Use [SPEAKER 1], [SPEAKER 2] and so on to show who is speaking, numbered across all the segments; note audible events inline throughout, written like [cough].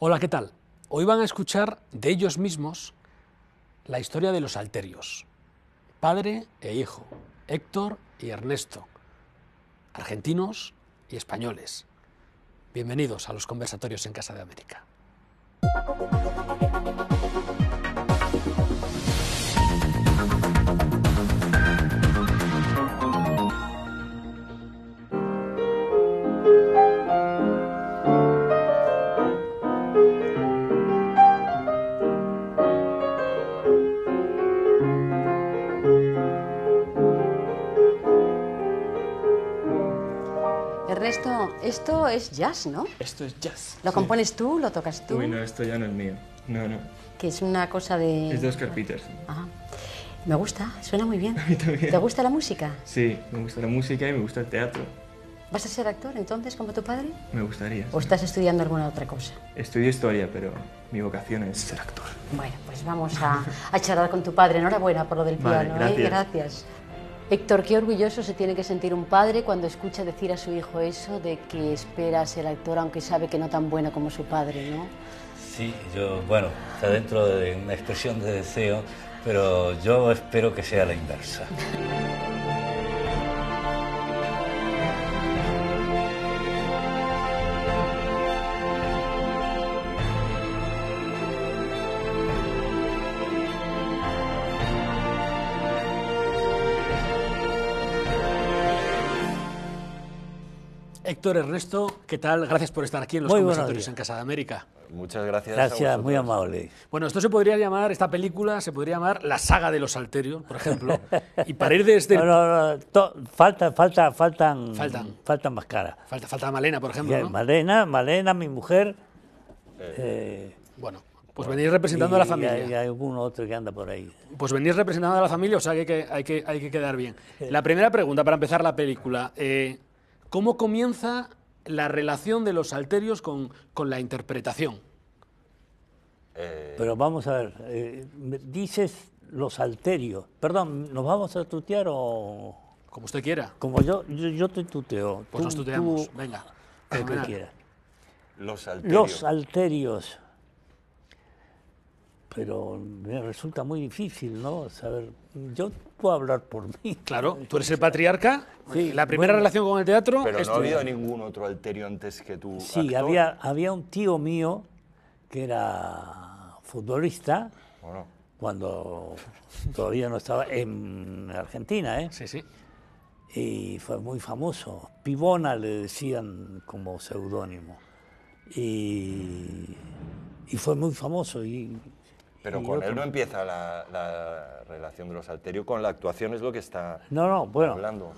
[SPEAKER 1] Hola, ¿qué tal? Hoy van a escuchar de ellos mismos la historia de los Alterios, padre e hijo, Héctor y Ernesto, argentinos y españoles. Bienvenidos a los conversatorios en Casa de América.
[SPEAKER 2] Esto es jazz, ¿no?
[SPEAKER 1] Esto es jazz. ¿Lo compones
[SPEAKER 2] tú? ¿Lo tocas tú? Uy, no, esto ya no es mío. No, no. Que es una cosa de... Es de Oscar Peters. Ajá. Me gusta, suena muy bien. [laughs] A mí también. ¿Te gusta la música?
[SPEAKER 1] Sí, me gusta la música y me gusta el teatro.
[SPEAKER 2] ¿Vas a ser actor entonces, como tu padre?
[SPEAKER 1] Me gustaría. ¿O
[SPEAKER 2] estás estudiando alguna otra cosa? Estudio historia, pero mi vocación es ser actor. Bueno, pues vamos a, charlar con tu padre. Enhorabuena por lo del piano. ¿eh? gracias. Héctor, qué orgulloso se tiene que sentir un padre cuando escucha decir a su hijo eso de que espera ser actor, aunque sabe que no tan buena como su
[SPEAKER 3] padre, ¿no? Sí, yo, bueno, está dentro de una expresión de deseo, pero yo espero que sea la inversa.
[SPEAKER 1] Ernesto, ¿qué tal? Gracias por estar aquí en los comentarios en Casa de América.
[SPEAKER 3] Muchas gracias. Gracias, muy amable.
[SPEAKER 1] Bueno, esto se podría llamar, esta película se podría llamar La saga de los alterios, por ejemplo. y para ir desde. [laughs] No,
[SPEAKER 3] no, no falta, falta, faltan, faltan. Faltan más cara. Falta, falta Malena, por ejemplo. ¿no? Malena, Malena, mi mujer. Eh. Eh, bueno. Pues venís representando a la familia. Y hay, algún otro que anda por ahí.
[SPEAKER 1] Pues venís representando a la familia, o sea hay que, hay que, quedar bien. Eh. La primera pregunta para empezar la película. ¿Cómo comienza la relación de los salterios con, la
[SPEAKER 3] interpretación? Eh, Pero vamos a ver, eh, dices los salterios. Perdón, ¿nos vamos a tutear o...? Como usted quiera. Como yo, yo, te tuteo. Pues nos tuteamos, venga.
[SPEAKER 2] Los alterios. Los
[SPEAKER 3] alterios. Pero me resulta muy difícil, ¿no? Saber yo puedo hablar por mí. Claro, tú eres el patriarca. Sí, la primera relación con el teatro. Pero no había ningún otro alterio antes que tú. Sí, Había, había un tío mío que era futbolista. Cuando todavía no estaba en Argentina, ¿eh? Sí, sí. Y fue muy famoso. Pibona le decían como seudónimo. Y, y fue muy famoso. Y pero con él no
[SPEAKER 2] empieza la, relación de los alterios, con la actuación es lo que está
[SPEAKER 3] no, no, bueno, hablando.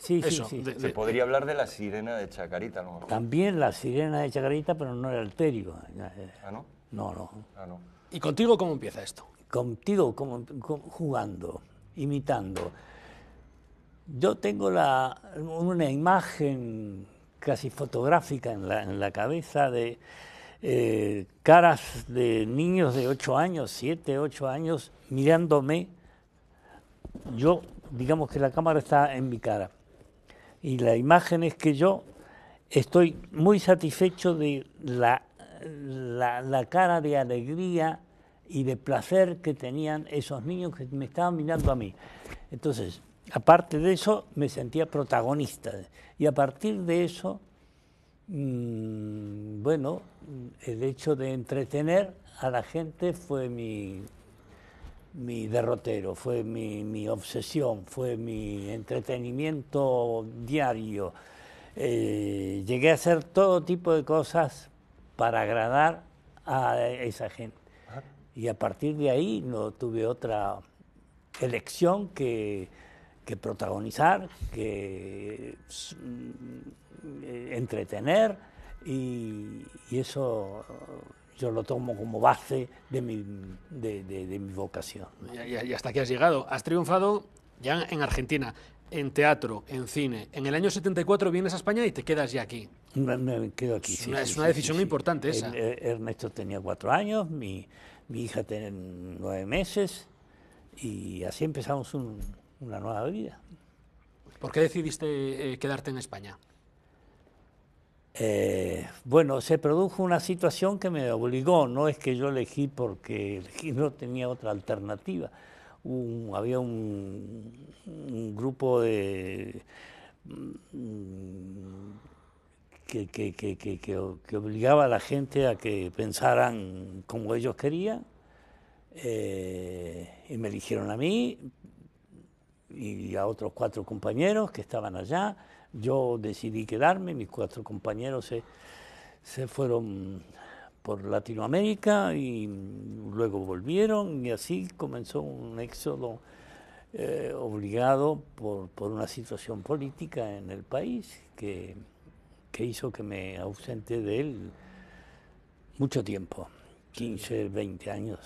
[SPEAKER 3] sí, sí, sí. Se podría
[SPEAKER 2] hablar de la sirena de Chacarita, ¿no?
[SPEAKER 3] También la sirena de Chacarita, pero no el Alterio. Eh, ¿Ah, no? No, ah, no. ¿Y contigo cómo empieza esto? Contigo, jugando, imitando. Yo tengo la, una imagen casi fotográfica en la cabeza de eh, caras de niños de 8 años, 7, 8 años, mirándome. Yo, digamos que la cámara está en mi cara. Y la imagen es que yo estoy muy satisfecho de la, la cara de alegría y de placer que tenían esos niños que me estaban mirando a mí. Entonces, aparte de eso, me sentía protagonista. Y a partir de eso, Mm, bueno, el hecho de entretener a la gente fue mi, mi derrotero, fue mi, obsesión, fue mi entretenimiento diario. Eh, llegué a hacer todo tipo de cosas para agradar a esa gente. Ah. Y a partir de ahí no tuve otra elección que que protagonizar, que pues, mm, eh, entretener y, eso yo lo tomo como base de mi, de, mi vocación. Y, hasta
[SPEAKER 1] aquí has llegado. Has triunfado ya en Argentina, en teatro, en cine. En el año 74 vienes a España y te quedas ya aquí.
[SPEAKER 3] Me, quedo aquí, sí. es una decisión muy importante esa. Er, eh, Ernesto tenía cuatro años, mi, mi hija tenía nueve meses y así empezamos un, una nueva vida. ¿Por qué decidiste
[SPEAKER 1] eh, quedarte en España?
[SPEAKER 3] Eh, bueno, se produjo una situación que me obligó, no es que yo elegí porque no tenía otra alternativa. había un, grupo de que, obligaba a la gente a que pensaran como ellos querían eh, y me eligieron a mí y a otros cuatro compañeros que estaban allá. Yo decidí quedarme, mis cuatro compañeros se, fueron por Latinoamérica y luego volvieron y así comenzó un éxodo eh, obligado por, una situación política en el país que, que, hizo que me ausente de él mucho tiempo, 15, 20 años.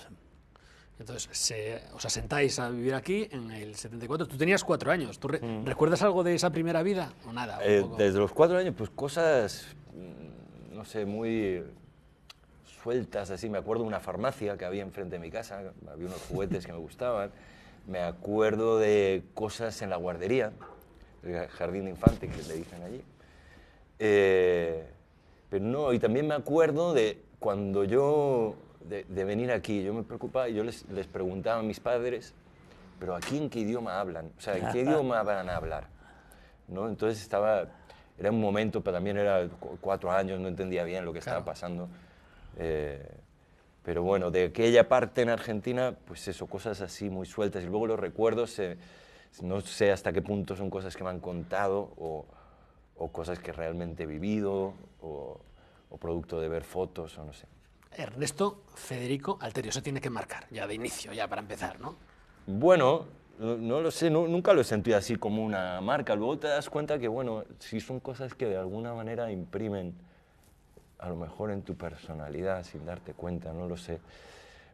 [SPEAKER 1] Entonces, os asentáis a vivir aquí en el 74. Tú tenías cuatro años. ¿Tú mm. recuerdas algo de esa primera vida o nada? Eh,
[SPEAKER 2] desde los cuatro años, pues cosas, mm, no sé, muy sueltas, así. Me acuerdo de una farmacia que había enfrente de mi casa, había unos juguetes que me gustaban. Me acuerdo de cosas en la guardería, el jardín de infantes que le dicen allí. Eh, pero no, y también me acuerdo de cuando yo de, venir aquí. Yo me preocupaba yo les, les, preguntaba a mis padres, pero ¿a quién qué idioma hablan, o sea, en qué [laughs] idioma van a hablar. ¿No? Entonces estaba, era un momento, pero también era cuatro años, no entendía bien lo que estaba pasando. Eh, pero bueno, de aquella parte en Argentina, pues eso, cosas así muy sueltas. Y luego los recuerdos, eh, no sé hasta qué punto son cosas que me han contado o, cosas que realmente he vivido o producto de ver fotos o no sé.
[SPEAKER 1] Ernesto Federico Alterio. Eso tiene que marcar ya de inicio, ya para empezar, ¿no?
[SPEAKER 2] Bueno, no lo sé, nunca lo he sentido así como una marca. Luego te das cuenta que, bueno, si son cosas que de alguna manera imprimen, a lo mejor en tu personalidad, sin darte cuenta, no lo sé.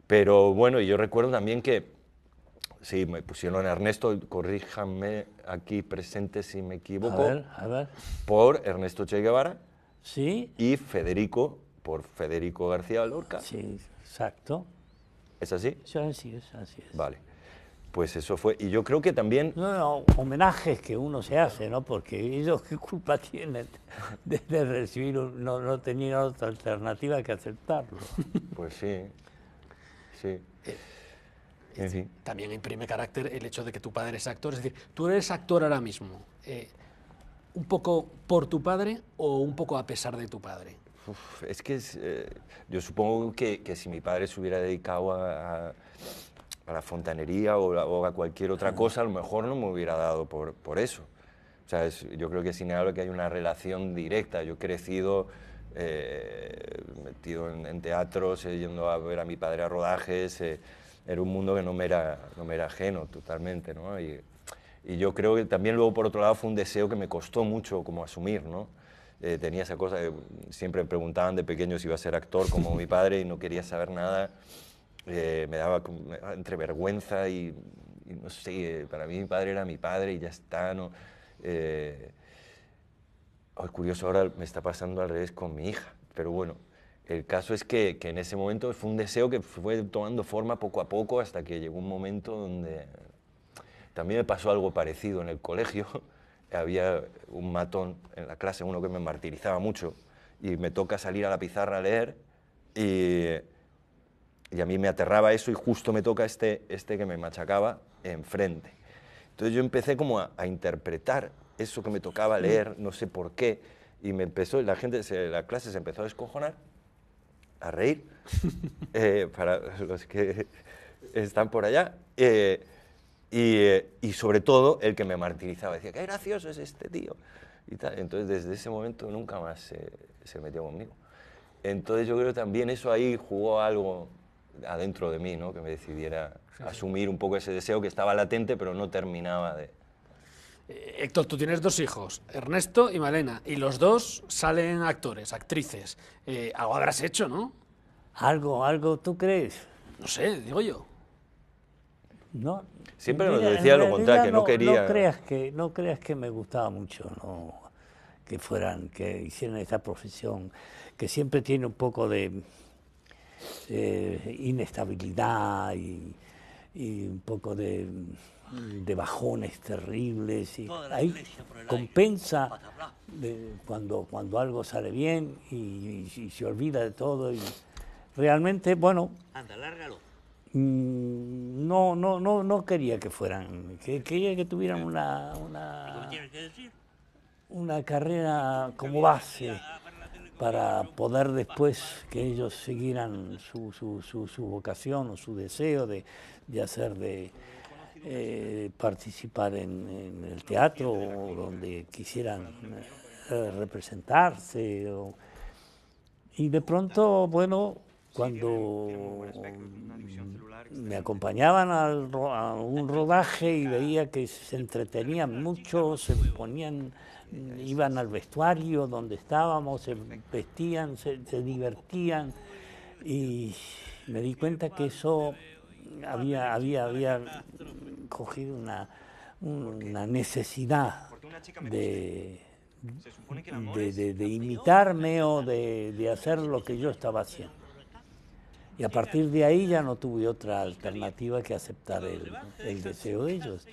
[SPEAKER 2] Pero bueno, yo recuerdo también que, sí, me pusieron Ernesto, corríjame aquí presente si me equivoco, por Ernesto Che Guevara ¿Sí? y Federico por
[SPEAKER 3] Federico García Lorca. Sí, exacto. ¿Es así? Sí, así es, así Vale. Pues eso fue. Y yo creo que también. No, no, homenajes que uno se hace, ¿no? Porque ellos qué culpa tienen de, recibir. Un, no, no tenían otra alternativa que aceptarlo.
[SPEAKER 2] Pues sí. Sí. Eh,
[SPEAKER 1] también imprime carácter el hecho de que tu padre es actor. Es decir, tú eres actor ahora mismo. Eh, ¿Un poco por tu padre o un poco a pesar de tu padre? es que eh,
[SPEAKER 2] yo supongo que, si mi padre se hubiera dedicado a, la fontanería o, a cualquier otra cosa, a lo mejor no me hubiera dado por, eso. O sea, yo creo que sin algo que hay una relación directa. Yo he crecido eh, metido en, teatros, eh, yendo a ver a mi padre a rodajes. era un mundo que no me era, ajeno totalmente, ¿no? Y, y yo creo que también luego, por otro lado, fue un deseo que me costó mucho como asumir, ¿no? Eh, tenía esa cosa, siempre me preguntaban de pequeño si iba a ser actor como mi padre y no quería saber nada, eh, me, daba, entrevergüenza entre vergüenza y, no sé, eh, para mí mi padre era mi padre y ya está, ¿no? curioso, ahora me está pasando al revés con mi hija, pero bueno, el caso es que, en ese momento fue un deseo que fue tomando forma poco a poco hasta que llegó un momento donde también me pasó algo parecido en el colegio había un matón en la clase, uno que me martirizaba mucho, y me toca salir a la pizarra a leer, y, a mí me aterraba eso, y justo me toca este, este que me machacaba enfrente. Entonces yo empecé como a, interpretar eso que me tocaba leer, no sé por qué, y me empezó, la gente, de la clase se empezó a descojonar, a reír, [laughs] eh, para los que están por allá. Eh, y, eh, y, sobre todo el que me martirizaba, decía, qué gracioso es este tío. Y tal. Entonces desde ese momento nunca más se, metió conmigo. Entonces yo creo que también eso ahí jugó algo adentro de mí, ¿no? que me decidiera asumir un poco ese deseo que estaba latente pero no terminaba de...
[SPEAKER 1] Eh, Héctor, tú tienes dos hijos, Ernesto y Malena, y los dos salen actores, actrices. Eh, algo habrás hecho,
[SPEAKER 3] ¿no? Algo, algo, ¿tú crees? No sé, digo yo. No, Siempre nos decía lo contrario, que no, quería. No creas que, no creas que me gustaba mucho, que fueran, que hicieran esta profesión, que siempre tiene un poco de inestabilidad y, un poco de, de bajones terribles. Y ahí compensa cuando, cuando algo sale bien y, se olvida de todo. Y realmente, bueno. Anda, lárgalo. Mm, no, no, no, no quería que fueran, que, quería que tuvieran una, una, carrera como base para poder después que ellos siguieran su, su, su, vocación o su deseo de, hacer de eh, participar en, el teatro o donde quisieran eh, representarse. y de pronto, bueno, cuando mm, me acompañaban a [laughs] un rodaje y veía que se entretenían mucho, se ponían, mm, iban al vestuario donde estábamos, se vestían, se, divertían y me di cuenta que eso había, cogido una, necesidad de imitarme o de hacer lo que yo estaba haciendo. Y a partir de ahí ya no tuve otra alternativa que aceptar el, deseo de ellos.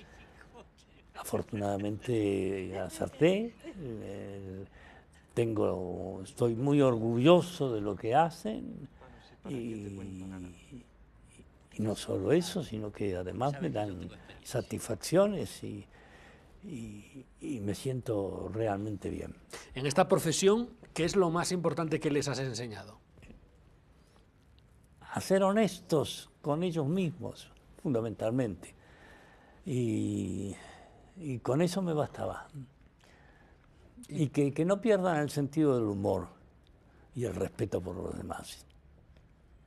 [SPEAKER 3] Afortunadamente acerté, eh, tengo, estoy muy orgulloso de lo que hacen y, no solo eso, sino que además me dan satisfacciones y, me siento realmente bien.
[SPEAKER 1] En esta profesión, ¿qué es lo más importante que les has enseñado?
[SPEAKER 3] a ser honestos con ellos mismos, fundamentalmente. Y, y con eso me bastaba. Y que, que, no pierdan el sentido del humor y el respeto por los demás.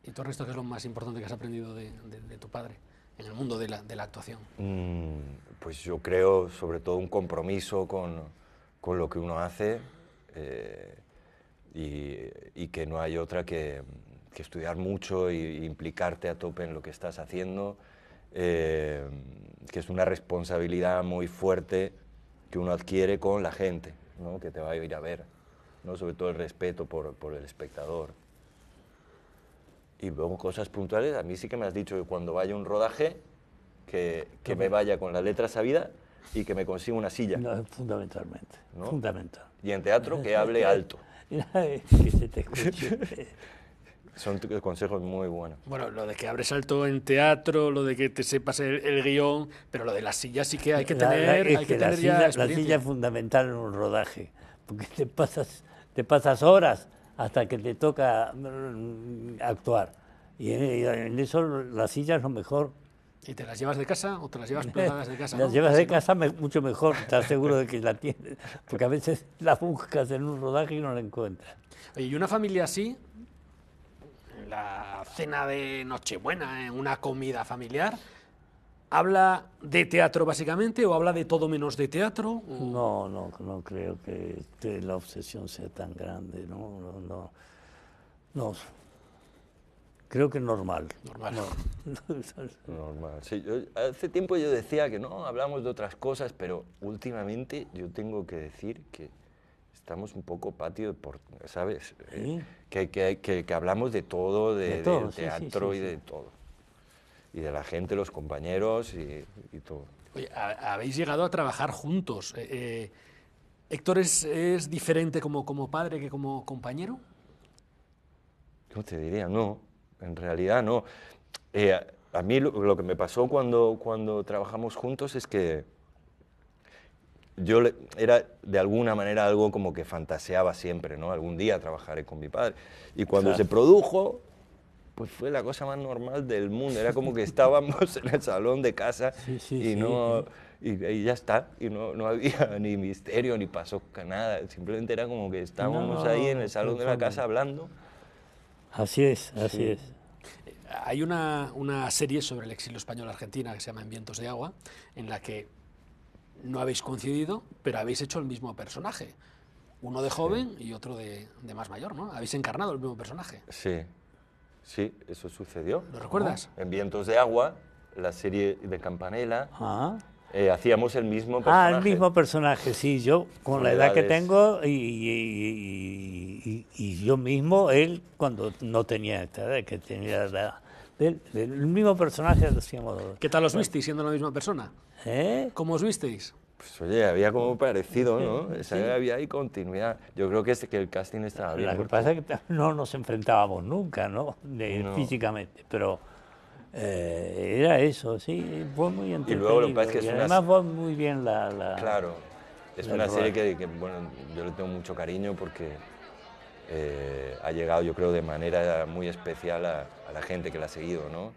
[SPEAKER 1] ¿Y todo esto resto qué es lo más importante que has aprendido de, de, tu padre? en el mundo de la, de la actuación?
[SPEAKER 2] Mm, pues yo creo sobre todo un compromiso con, con lo que uno hace eh, y, y, que no hay otra que, que estudiar mucho e implicarte a tope en lo que estás haciendo, eh, que es una responsabilidad muy fuerte que uno adquiere con la gente, que te va a ir a ver, ¿no? sobre todo el respeto por, por el espectador. Y luego cosas puntuales, a mí sí que me has dicho que cuando vaya un rodaje, que, que me vaya con la letra sabida y que me consiga una silla. fundamentalmente, fundamental. Y en teatro que hable alto.
[SPEAKER 3] [laughs] que se te escuche. [laughs]
[SPEAKER 2] Son eh, consejos muy buenos.
[SPEAKER 1] Bueno, lo de que abres alto en teatro, lo de que te sepas el,
[SPEAKER 3] guión, pero lo de la silla sí que hay que tener. hay que, tener la, silla, la, silla, es fundamental en un rodaje, porque te pasas, te pasas horas hasta que te toca mm, actuar. Y en, eso la silla es lo mejor. ¿Y te las llevas de casa o te las llevas [laughs] plegadas de casa? Las llevas de casa mucho mejor, estás seguro de que la tienes, porque a veces la buscas en un rodaje y no la encuentras. y una familia así,
[SPEAKER 1] la cena de Nochebuena, en eh, una comida familiar.
[SPEAKER 3] ¿Habla de teatro básicamente o habla de todo menos de teatro? No, no, no creo que este, la obsesión sea tan grande, no, no, no. no. Creo que normal. Normal. [laughs] normal.
[SPEAKER 2] Sí, hace tiempo yo decía que no, hablamos de otras cosas, pero últimamente yo tengo que decir que estamos un poco patio, por, ¿sabes? Eh, que, que, que, hablamos de todo, de, del teatro y de todo. Y de la gente, los compañeros y, todo.
[SPEAKER 1] Oye, habéis llegado a trabajar juntos. Eh, eh, ¿Héctor es, es, diferente como, como padre que como compañero?
[SPEAKER 2] Yo te diría, no. En realidad, no. a mí lo, lo, que me pasó cuando, cuando trabajamos juntos es que yo era de alguna manera algo como que fantaseaba siempre, ¿no? Algún día trabajaré con mi padre. Y cuando se produjo, pues fue la cosa más normal del mundo. Era como que estábamos [laughs] en el salón de casa y no... Y, ya está, y no, no, había [laughs] ni misterio, ni pasó nada, simplemente era como que estábamos ahí en el salón de la casa hablando.
[SPEAKER 3] Así es, así es.
[SPEAKER 1] Hay una, una, serie sobre el exilio español argentina que se llama En vientos de agua, en la que no habéis coincidido, pero habéis hecho el mismo personaje. Uno de joven y otro de, más mayor, ¿no? Habéis encarnado el mismo personaje.
[SPEAKER 2] Sí, sí, eso sucedió. ¿Lo recuerdas? En Vientos de Agua, la serie de
[SPEAKER 3] campanela ah. eh, hacíamos el mismo personaje. Ah, el mismo personaje, sí. Yo, con la edad que tengo y, yo mismo, él cuando no tenía esta edad, que tenía la edad El mismo personaje lo hacíamos. ¿Qué tal los Misty siendo la misma persona? ¿Eh? ¿Cómo os visteis?
[SPEAKER 2] Pues oye, había como parecido, ¿no? [laughs]
[SPEAKER 3] había ahí continuidad. Yo creo que, es, que el casting estaba bien. Lo que pasa es que [laughs] no nos enfrentábamos nunca, ¿no? Físicamente, pero eh, era eso, sí, fue muy entretenido. Y luego lo que pasa es que además fue muy bien la... claro, es una serie que, bueno,
[SPEAKER 2] yo le tengo mucho cariño porque eh, ha llegado, yo creo, de manera muy especial a, la gente que la ha seguido, ¿no?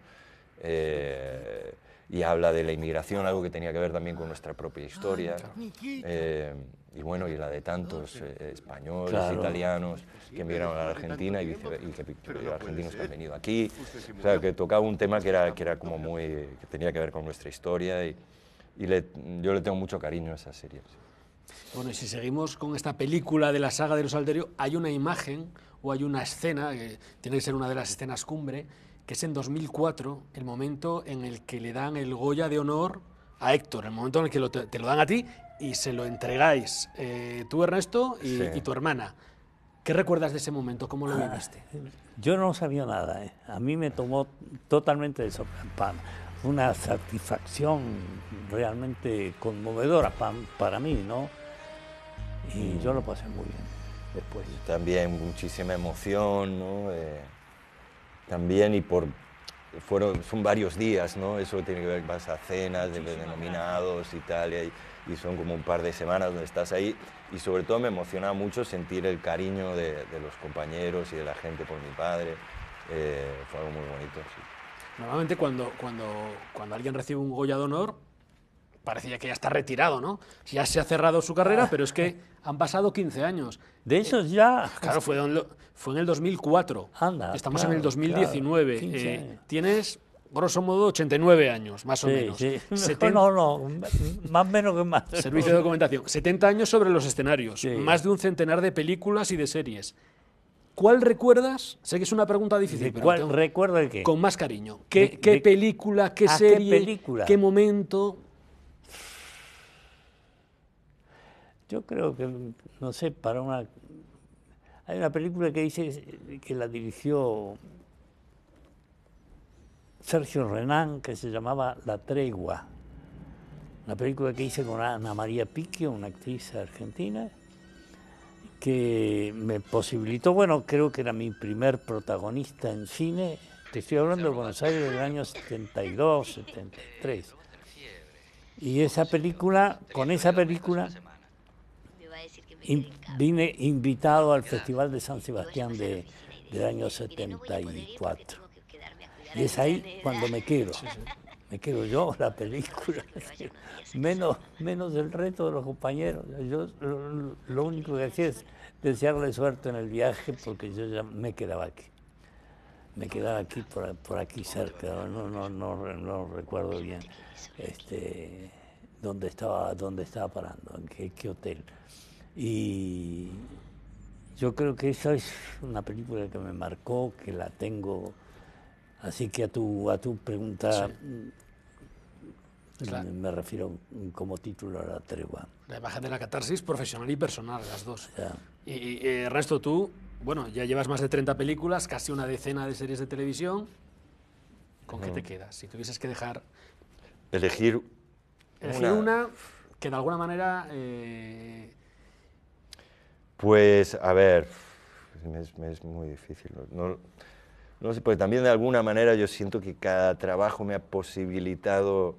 [SPEAKER 2] Eh, y habla de la inmigración, algo que tenía que ver también con nuestra propia historia. Ah, eh, y bueno, y la de tantos eh, españoles, italianos que emigraron a la Argentina y, argentinos que han venido aquí. O sea, que tocaba un tema que era, que era como muy. que tenía que ver con nuestra historia y, yo le tengo mucho cariño a esa serie.
[SPEAKER 1] Bueno, y si seguimos con esta película de la saga de los Alterio, hay una imagen o hay una escena, que tiene que ser una de las escenas cumbre, es en 2004, el momento en el que le dan el Goya de honor a Héctor, el momento en el que te, lo dan a ti y se lo entregáis eh,
[SPEAKER 3] tú, Ernesto, y, y, tu hermana. ¿Qué recuerdas de ese momento? ¿Cómo lo ah, viviste? yo no sabía nada. ¿eh? A mí me tomó totalmente de sorpresa. Una satisfacción realmente conmovedora para mí, ¿no? Y yo lo pasé muy bien después.
[SPEAKER 2] también muchísima emoción, ¿no? Eh, también y por fueron, son varios días, ¿no? Eso tiene que ver, con las cenas de los denominados y tal, y, son como un par de semanas donde estás ahí. Y sobre todo me emociona mucho sentir el cariño de, los compañeros y de la gente por mi padre. Eh, fue algo muy bonito. Sí.
[SPEAKER 1] Normalmente cuando, cuando, cuando alguien recibe un Goya de Honor, parecía que ya está retirado, ¿no? Ya se ha cerrado su carrera, ah. pero es que han pasado 15 años. De eh, esos ya... Claro, fue, en, el 2004. Anda, Estamos en el 2019. Eh, tienes, grosso modo, 89 años, más o menos. Sí. [laughs] No, no, más menos que más. Servicio de documentación. 70 años sobre los escenarios, más de un centenar de películas y de series. ¿Cuál recuerdas? Sé que es una pregunta
[SPEAKER 3] difícil, pero. ¿Cuál recuerdas qué? Con más cariño. ¿Qué, película, qué ah, serie, qué
[SPEAKER 1] momento?
[SPEAKER 3] Yo creo que, no sé, para una... Hay una película que dice que la dirigió Sergio Renan que se llamaba La Tregua. Una película que hice con Ana María Picchio, una actriz argentina, que me posibilitó, bueno, creo que era mi primer protagonista en cine. Te estoy hablando de Buenos Aires del año 72, 73. Y esa película, con esa película vine invitado al Festival de San Sebastián de, del año 74. Y es ahí cuando me quedo. Me quedo yo, la película. Menos, menos el reto de los compañeros. Yo lo, único que hacía es desearle suerte en el viaje porque yo ya me quedaba aquí. Me quedaba aquí, por, por aquí cerca. No, no, no, no recuerdo bien este, dónde, estaba, dónde estaba parando, en qué hotel. Y yo creo que esa es una película que me marcó, que la tengo. Así que a tu, a tu pregunta mm, me refiero como título a la tregua.
[SPEAKER 1] La imagen de la catarsis profesional y personal, las dos. Y, el eh, resto tú, bueno, ya llevas más de 30 películas, casi una decena de series de televisión. ¿Con qué te quedas? Si tuvieses que dejar...
[SPEAKER 2] Elegir, una...
[SPEAKER 1] que de alguna manera eh,
[SPEAKER 2] pues, a ver, es, muy difícil. No, sé, pues también de alguna manera yo siento que cada trabajo me ha posibilitado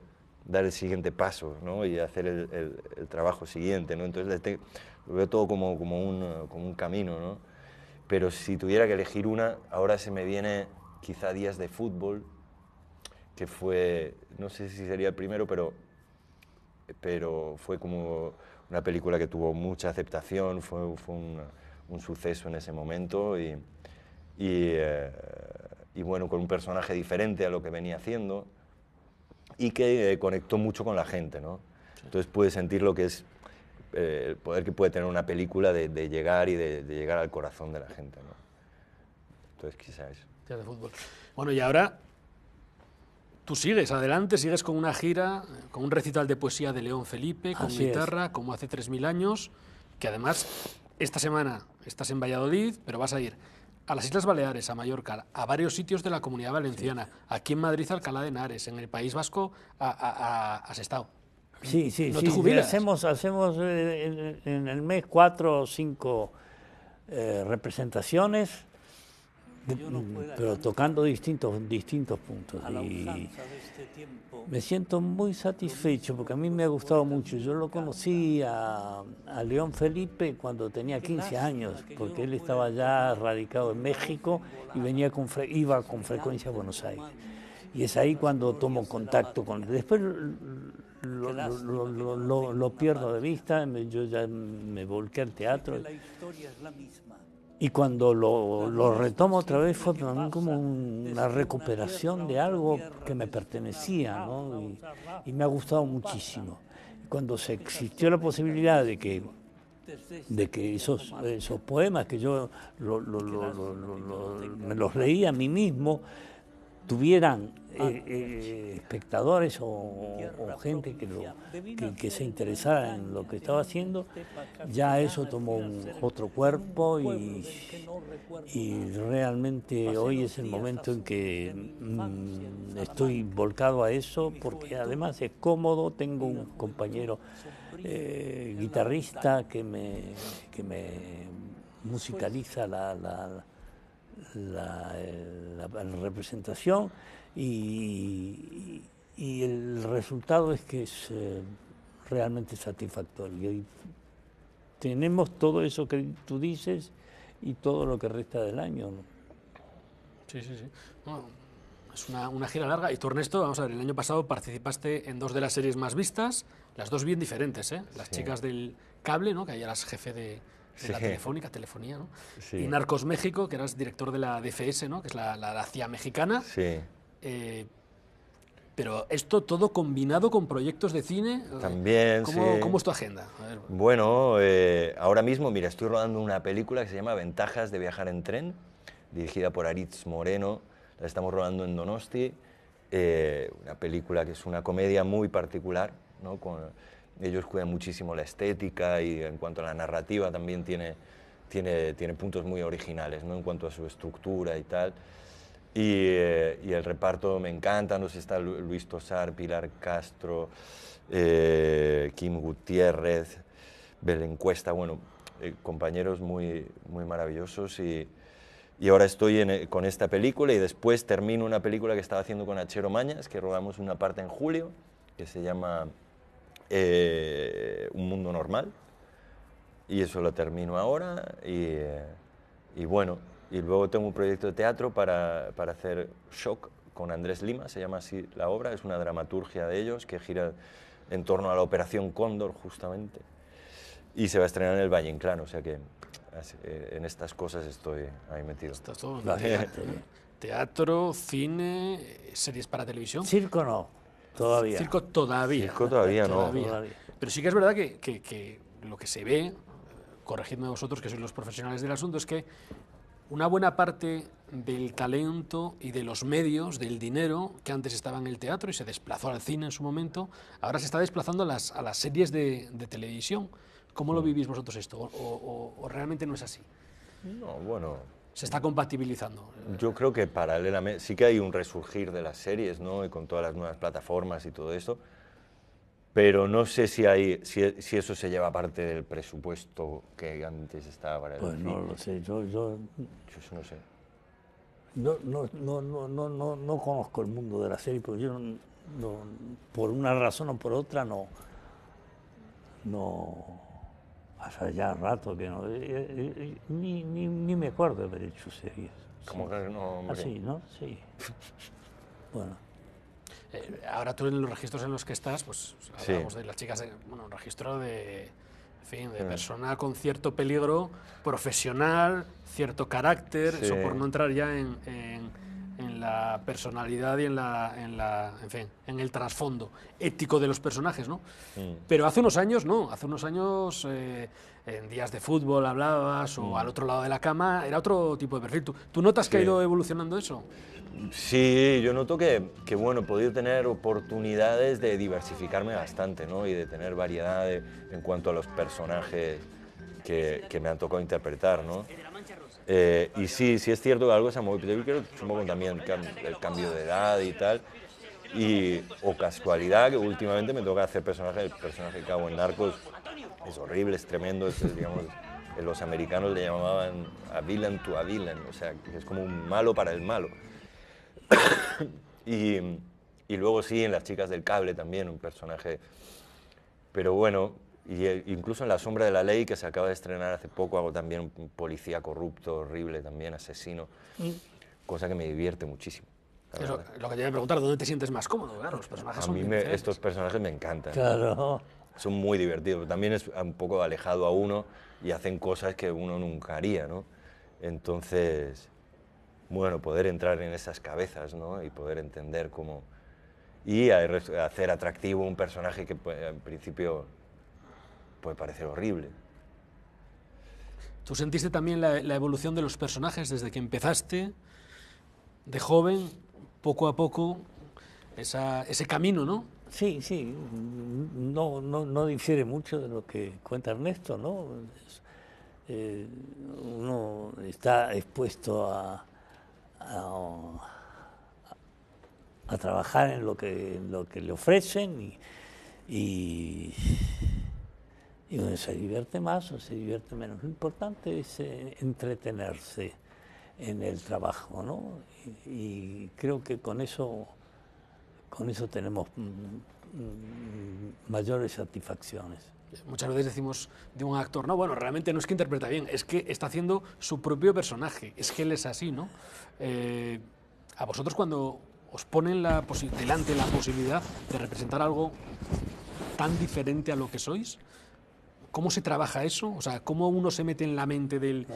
[SPEAKER 2] dar el siguiente paso ¿no? y hacer el, trabajo siguiente. ¿no? Entonces este, lo veo todo como, como, un, como un camino. ¿no? Pero si tuviera que elegir una, ahora se me viene quizá Días de Fútbol, que fue, no sé si sería el primero, pero, pero fue como una película que tuvo mucha aceptación, fue, fue un, un, suceso en ese momento y, y, eh, bueno, con un personaje diferente a lo que venía haciendo y que eh, conectó mucho con la gente, ¿no? Entonces puedes sentir lo que es eh, el poder que puede tener una película de, llegar y de, llegar al corazón de la gente, ¿no? Entonces quizás
[SPEAKER 1] fútbol. Bueno, y ahora tú sigues adelante, sigues con una gira, con un recital de poesía de León Felipe, con guitarra, como hace 3.000 años, que además esta semana estás en Valladolid, pero vas a ir a las Islas Baleares, a Mallorca, a varios sitios de la comunidad valenciana, aquí en Madrid, Alcalá de Henares, en el País Vasco, has estado. Sí, sí, sí.
[SPEAKER 3] Hacemos, eh, en, el mes cuatro o cinco eh, representaciones pero tocando distintos, distintos puntos. y este me siento muy satisfecho porque a mí me ha gustado mucho. Yo lo conocí a, León Felipe cuando tenía 15 años, porque él estaba ya radicado en México y venía con iba con frecuencia a Buenos Aires. Y es ahí cuando tomo contacto con él. Después lo, lo pierdo de vista, yo ya me volqué al teatro. Y cuando lo, retomo otra vez fue también como una recuperación de algo que me pertenecía, y, me ha gustado muchísimo. cuando se existió la posibilidad de que de que esos, esos poemas que yo me los leía a mí mismo, tuvieran ah, eh, eh, espectadores o, gente que, lo, que, se interesara en lo que estaba haciendo, ya eso tomó otro cuerpo y, realmente hoy es el momento en que mm, estoy volcado a eso porque además es cómodo, tengo un compañero eh, guitarrista que me, que me musicaliza la la, representación y, y, el resultado es que es eh, realmente satisfactorio. tenemos todo eso que tú dices y todo lo que resta del año.
[SPEAKER 1] Sí, sí, sí. es una, gira larga. Y tú, Ernesto, vamos a ver, el año pasado participaste en dos de las series más vistas, las dos bien diferentes, ¿eh? Las chicas del cable, ¿no? Que ahí eras jefe de, la telefónica, telefonía, ¿no? Y Narcos México, que eras director de la DFS, ¿no? Que es la, la, CIA mexicana. Sí. Eh, pero esto todo combinado con proyectos de cine. Eh, También, ¿Cómo, sí. ¿cómo es tu agenda?
[SPEAKER 2] Bueno, eh, ahora mismo, mira, estoy rodando una película que se llama Ventajas de viajar en tren, dirigida por Aritz Moreno. La estamos rodando en Donosti. una película que es una comedia muy particular, ¿no? Ellos cuidan muchísimo la estética y en cuanto a la narrativa también tiene, tiene, tiene puntos muy originales, ¿no? En cuanto a su estructura y tal. Y, eh, el reparto me encanta, no sé, está Luis Tosar, Pilar Castro, eh, Kim Gutiérrez, Belén Cuesta, bueno, eh, compañeros muy, muy maravillosos y, y ahora estoy con esta película y después termino una película que estaba haciendo con Achero Mañas, que rodamos una parte en julio, que se llama eh, un mundo normal. Y eso lo termino ahora. Y, eh, y, bueno, y luego tengo un proyecto de teatro para, para hacer Shock con Andrés Lima, se llama así la obra. Es una dramaturgia de ellos que gira en torno a la Operación Cóndor, justamente. Y se va a estrenar en el Valle Inclán, o sea que eh, en estas cosas estoy ahí metido. todo
[SPEAKER 1] [laughs] teatro, cine, series para televisión. Circo no. Todavía. Circo todavía. Circo todavía, ¿no? Pero sí que es verdad que, lo que se ve, eh, corregidme vosotros que sois los profesionales del asunto, es que una buena parte del talento y de los medios, del dinero, que antes estaba en el teatro y se desplazó al cine en su momento, ahora se está desplazando a las, series de, televisión. ¿Cómo lo mm. vivís vosotros esto? o realmente no es así? No, bueno, se está compatibilizando.
[SPEAKER 2] Yo creo que paralelamente sí que hay un resurgir de las series, ¿no? Y con todas las nuevas plataformas y todo eso, pero no sé si hay si, eso se lleva parte del presupuesto que antes estaba para el Pues no lo
[SPEAKER 3] sé, yo, yo, no sé. No, conozco el mundo de la serie, porque yo por una razón o por otra no, no pasa ya rato que no. Eh, eh, eh, ni, me acuerdo de haber hecho series. Como que no. Así, ah, ¿no? Sí. [laughs] bueno. ahora tú en los registros en los que estás,
[SPEAKER 1] pues hablamos de las chicas, bueno, un registro de, en fin, de mm. persona con cierto peligro profesional, cierto carácter, eso por no entrar ya en la personalidad y en, la, la, en, el trasfondo ético de los personajes, ¿no? Mm. Pero hace unos años, no, hace unos años eh, en días de fútbol hablabas o mm. al otro lado de la cama era otro tipo de perfil. ¿Tú, notas que ha ido evolucionando eso?
[SPEAKER 2] Sí, yo noto que, bueno, he podido tener oportunidades de diversificarme bastante, ¿no? Y de tener variedad en cuanto a los personajes que, que me han tocado interpretar, ¿no? Eh, y sí, sí es cierto que algo se ha movido, pero yo creo que también el cambio de edad y tal. Y, o casualidad, que últimamente me toca hacer personaje el personaje que en Narcos es horrible, es tremendo, es, digamos, los americanos le llamaban a villain to a villain, o sea, es como un malo para el malo. [coughs] y, y luego sí, en Las chicas del cable también, un personaje... Pero bueno, y incluso en La sombra de la ley, que se acaba de estrenar hace poco, hago también un policía corrupto, horrible, también asesino, mm. cosa que me divierte muchísimo.
[SPEAKER 1] lo que te iba a preguntar, ¿dónde te sientes más cómodo? personajes a mí estos
[SPEAKER 2] personajes me encantan. Claro. Son muy divertidos, también es un poco alejado a uno y hacen cosas que uno nunca haría, ¿no? Entonces, bueno, poder entrar en esas cabezas, ¿no? Y poder entender cómo... Y hacer atractivo un personaje que pues, en principio puede parecer horrible.
[SPEAKER 1] ¿Tú sentiste también la, evolución de los personajes desde que empezaste,
[SPEAKER 3] de joven, poco a poco, ese camino, ¿no? Sí, sí, no, no, no, difiere mucho de lo que cuenta Ernesto, ¿no? Eh, uno está expuesto a, a, trabajar en lo que, lo que le ofrecen y y donde se divierte más o se divierte menos. Lo importante es eh, entretenerse en el trabajo, ¿no? Y, creo que con eso, con eso tenemos mm, mm, mayores satisfacciones.
[SPEAKER 1] Muchas veces decimos de un actor, no, bueno, realmente no es que interpreta bien, es que está haciendo su propio personaje, es que él es así, ¿no? Eh, a vosotros cuando os ponen la delante la posibilidad de representar algo tan diferente a lo que sois, ¿Cómo se trabaja eso? O sea, ¿cómo uno se
[SPEAKER 3] mete en la mente del,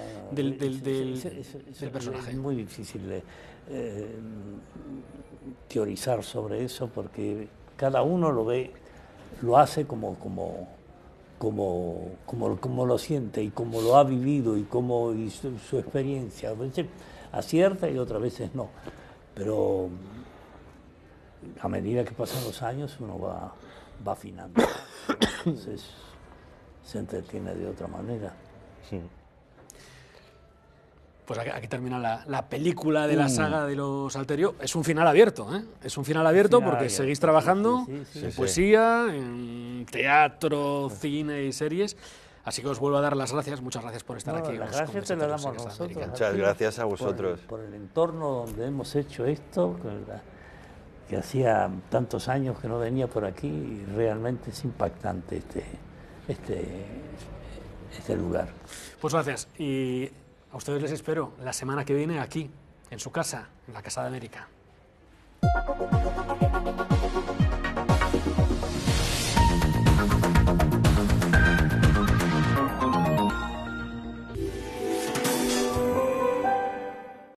[SPEAKER 3] personaje? Es muy difícil eh, teorizar sobre eso porque cada uno lo ve, lo hace como, como, como, como, lo siente y como lo ha vivido y como su, experiencia. A veces acierta y otras veces no. Pero a medida que pasan los años uno va, va afinando. Entonces, se entretiene de otra manera.
[SPEAKER 1] Pues aquí, termina la, película de la mm. saga de los Alterio. Es un final abierto, ¿eh? Es un final abierto porque seguís trabajando en poesía, en teatro, cine y series. Así que os vuelvo a dar las gracias, muchas gracias por estar aquí. Las gracias te damos Muchas gracias a vosotros.
[SPEAKER 3] Por, el entorno donde hemos hecho esto, que, que hacía tantos años que no venía por aquí y realmente es impactante este, este, este lugar.
[SPEAKER 1] Pues gracias. Y a ustedes les espero la semana que viene aquí, en su casa, en la Casa de América.